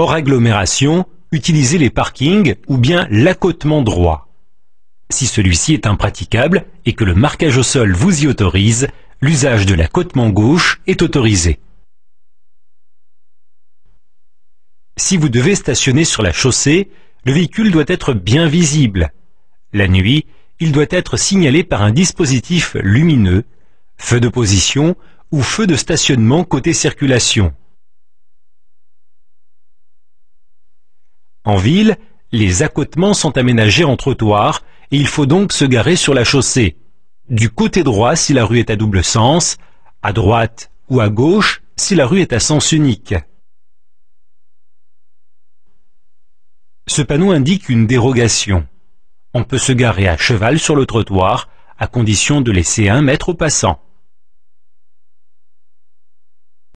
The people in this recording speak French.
Hors agglomération, utilisez les parkings ou bien l'accotement droit. Si celui-ci est impraticable et que le marquage au sol vous y autorise, l'usage de l'accotement gauche est autorisé. Si vous devez stationner sur la chaussée, le véhicule doit être bien visible. La nuit, il doit être signalé par un dispositif lumineux, feu de position ou feu de stationnement côté circulation. En ville, les accotements sont aménagés en trottoir et il faut donc se garer sur la chaussée. Du côté droit si la rue est à double sens, à droite ou à gauche si la rue est à sens unique. Ce panneau indique une dérogation. On peut se garer à cheval sur le trottoir, à condition de laisser un mètre au passant.